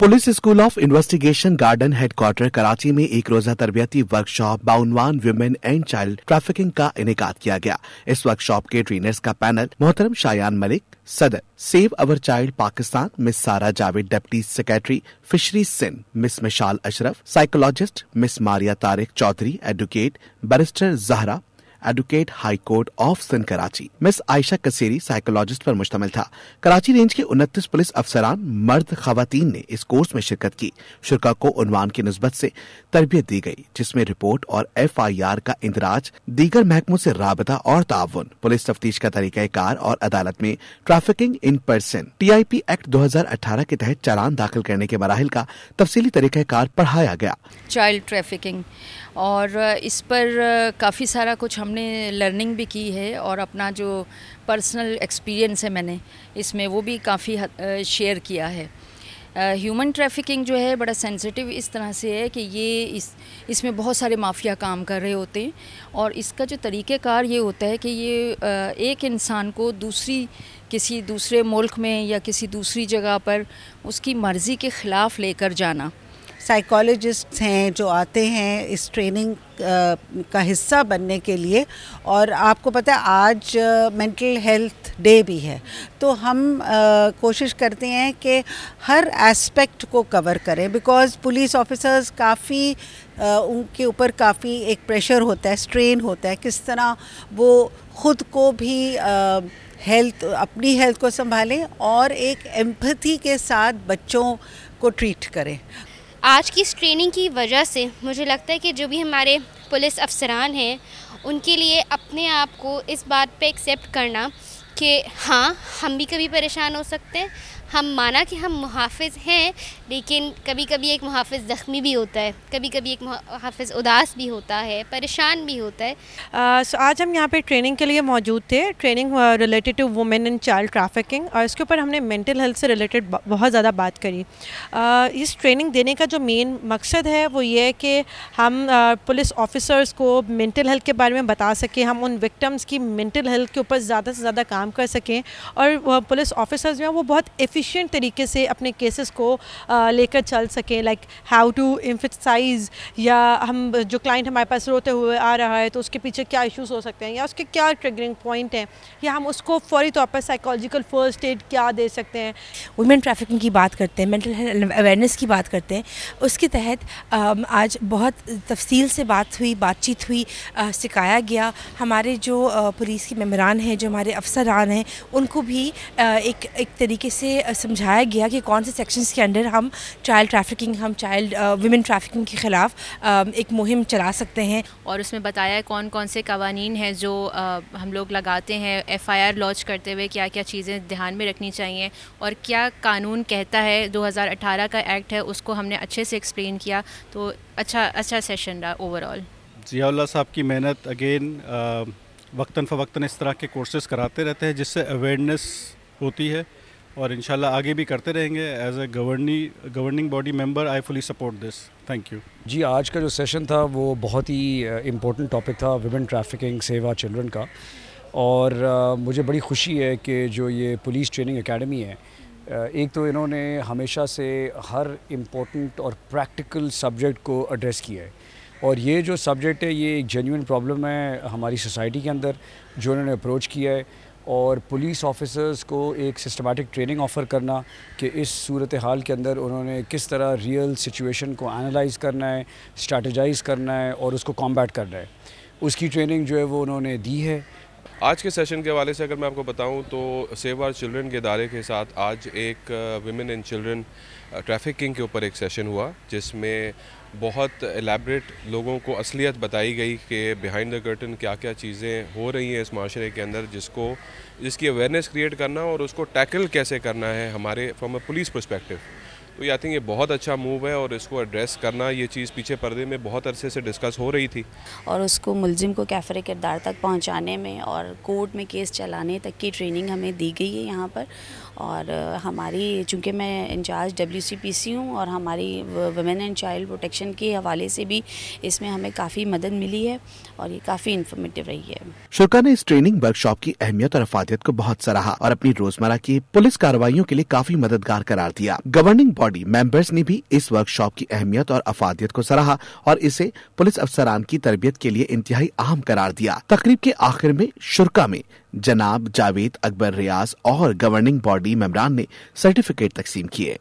police school of investigation garden headquarter Karachi में एक रोजा तरबियती वर्कशॉप बाउनवान वुमेन एंड चाइल्ड ट्रैफिकिंग का इनका किया गया इस वर्कशॉप के ट्रेनर्स का पैनल मोहतरम शायान मलिक सदर save our child Pakistan miss Sara Javed deputy secretary fishery Sindh miss Mishal Ashraf psychologist miss Maria Tariq Chaudhry advocate barrister Zahra advocate high court of Sindh Karachi miss Ayesha Kasuri psychologist पर मुश्तमिल था कराची रेंज के उनतीस पुलिस अफसरान मर्द खातन ने इस कोर्स में शिरकत की शुरा को उनवान की नस्बत से तरबियत दी गई जिसमें रिपोर्ट और एफ आई आर का इंदराज दीगर महकमों से राबता और ताउन पुलिस तफ्तीश का तरीक़ाकार और अदालत में trafficking in person T I P act दो हजार अठारह के तहत चालान दाखिल करने के मराहल का तफसीली तरीक़ाकार पढ़ाया गया चाइल्ड ट्रैफिकिंग और इस पर काफ़ी सारा कुछ हमने हमने लर्निंग भी की है और अपना जो पर्सनल एक्सपीरियंस है मैंने इसमें वो भी काफ़ी शेयर किया है ह्यूमन ट्रैफिकिंग जो है बड़ा सेंसिटिव इस तरह से है कि ये इस इसमें बहुत सारे माफिया काम कर रहे होते हैं और इसका जो तरीक़ेकार ये होता है कि ये एक इंसान को दूसरी किसी दूसरे मुल्क में या किसी दूसरी जगह पर उसकी मर्ज़ी के ख़िलाफ़ लेकर जाना साइकोलॉजिस्ट्स हैं जो आते हैं इस ट्रेनिंग का हिस्सा बनने के लिए और आपको पता है आज मेंटल हेल्थ डे भी है तो हम कोशिश करते हैं कि हर एस्पेक्ट को कवर करें बिकॉज़ पुलिस ऑफिसर्स काफ़ी उनके ऊपर काफ़ी एक प्रेशर होता है स्ट्रेन होता है किस तरह वो ख़ुद को भी हेल्थ अपनी हेल्थ को संभालें और एक एम्पथी के साथ बच्चों को ट्रीट करें आज की इस ट्रेनिंग की वजह से मुझे लगता है कि जो भी हमारे पुलिस अफसरान हैं उनके लिए अपने आप को इस बात पे एक्सेप्ट करना कि हाँ हम भी कभी परेशान हो सकते हैं हम माना कि हम मुहाफ़ हैं लेकिन कभी कभी एक मुहाफ़ ज़ख्मी भी होता है कभी कभी एक मुहाफ़ उदास भी होता है परेशान भी होता है आ, सो आज हम यहाँ पे ट्रेनिंग के लिए मौजूद थे training related to women and child trafficking और इसके ऊपर हमने मेंटल हेल्थ से रिलेटेड बहुत ज़्यादा बात करी आ, इस ट्रेनिंग देने का जो मेन मकसद है वो ये है कि हम आ, पुलिस ऑफिसर्स को मेंटल हेल्थ के बारे में बता सकें हम उन विक्टम्स की मेंटल हेल्थ के ऊपर ज़्यादा से ज़्यादा काम कर सकें और पुलिस ऑफिसर्स जो हैं वो बहुत एफिश एफिशिएंट तरीके से अपने केसेस को लेकर चल सकें लाइक हाउ टू इम्फिसाइज या हम जो क्लाइंट हमारे पास रोते हुए आ रहा है तो उसके पीछे क्या इश्यूज हो सकते हैं या उसके क्या ट्रिगरिंग पॉइंट हैं या हम उसको फौरी तौर पर साइकोलॉजिकल फर्स्ट एड क्या दे सकते हैं वुमेन ट्रैफिकिंग की बात करते हैं मेंटल हेल्थ अवेयरनेस की बात करते हैं उसके तहत आज बहुत तफसील से बात हुई बातचीत हुई सिखाया गया हमारे जो पुलिस के मम्बरान हैं जो हमारे अफसरान हैं उनको भी एक एक तरीके से समझाया गया कि कौन से सेक्शंस के अंडर हम चाइल्ड ट्रैफिकिंग हम चाइल्ड वुमेन ट्रैफिकिंग के ख़िलाफ़ एक मुहिम चला सकते हैं और उसमें बताया है कौन कौन से कवानीन हैं जो आ, हम लोग लगाते हैं एफ़ आई आर लॉन्च करते हुए क्या क्या चीज़ें ध्यान में रखनी चाहिए और क्या कानून कहता है दो का एक्ट है उसको हमने अच्छे से एक्सप्लेन किया तो अच्छा अच्छा सेशन रहा ओवरऑल जियाउल्ला साहब की मेहनत अगेन वक्ता फवक्तन इस तरह के कोर्सेज़ कराते रहते हैं जिससे अवेयरनेस होती है और इन आगे भी करते रहेंगे as a governing governing body member I fully support this thank you जी आज का जो सेशन था वो बहुत ही इम्पोर्टेंट uh, टॉपिक था वुमेन ट्रैफिकिंग सेवा चिल्ड्रन का और आ, uh, मुझे बड़ी खुशी है कि जो ये पुलिस ट्रेनिंग एकेडमी है uh, एक तो इन्होंने हमेशा से हर इम्पोर्टेंट और प्रैक्टिकल सब्जेक्ट को एड्रेस किया है और ये जो सब्जेक्ट है ये एक जेन्यून प्रॉब्लम है हमारी सोसाइटी के अंदर जो इन्होंने अप्रोच किया है और पुलिस ऑफिसर्स को एक सिस्टमेटिक ट्रेनिंग ऑफ़र करना कि इस सूरत हाल के अंदर उन्होंने किस तरह रियल सिचुएशन को एनालाइज करना है स्ट्रेटजाइज करना है और उसको कॉम्बैट करना है उसकी ट्रेनिंग जो है वो उन्होंने दी है आज के सेशन के हवाले से अगर मैं आपको बताऊं तो सेव आर चिल्ड्रन के इदारे के साथ आज एक विमेन एंड चिल्ड्रन ट्रैफिकिंग के ऊपर एक सेशन हुआ जिसमें बहुत एलेबरेट लोगों को असलियत बताई गई कि बिहाइंड द कर्टन क्या क्या चीज़ें हो रही हैं इस माशरे के अंदर जिसको जिसकी अवेयरनेस क्रिएट करना और उसको टैकल कैसे करना है हमारे फ्रॉम अ पुलिस परस्पेक्टिव तो ये आई थिंक ये बहुत अच्छा मूव है और इसको एड्रेस करना ये चीज़ पीछे पर्दे में बहुत अरसे से डिस्कस हो रही थी और उसको मुलजिम को कैफरे किरदार तक पहुंचाने में और कोर्ट में केस चलाने तक की ट्रेनिंग हमें दी गई है यहाँ पर और हमारी चूँकि मैं in-charge W C P C हूँ और हमारी वमेन एंड चाइल्ड प्रोटेक्शन के हवाले से भी इसमें हमें काफ़ी मदद मिली है और ये काफ़ी इन्फॉर्मेटिव रही है शुरा ने इस ट्रेनिंग वर्कशॉप की अहमियत और अफादियत को बहुत सराहा और अपनी रोजमर्रा की पुलिस कार्रवाइयों के लिए काफ़ी मददगार करार दिया गवर्निंग बॉडी मेंबर्स ने भी इस वर्कशॉप की अहमियत और अफादियत को सराहा और इसे पुलिस अफसरान की तरबियत के लिए इंतहाई अहम करार दिया तकरीब के आखिर में शुरा में जनाब जावेद अकबर रियाज और गवर्निंग बॉडी मेम्बरान ने सर्टिफिकेट तकसीम किए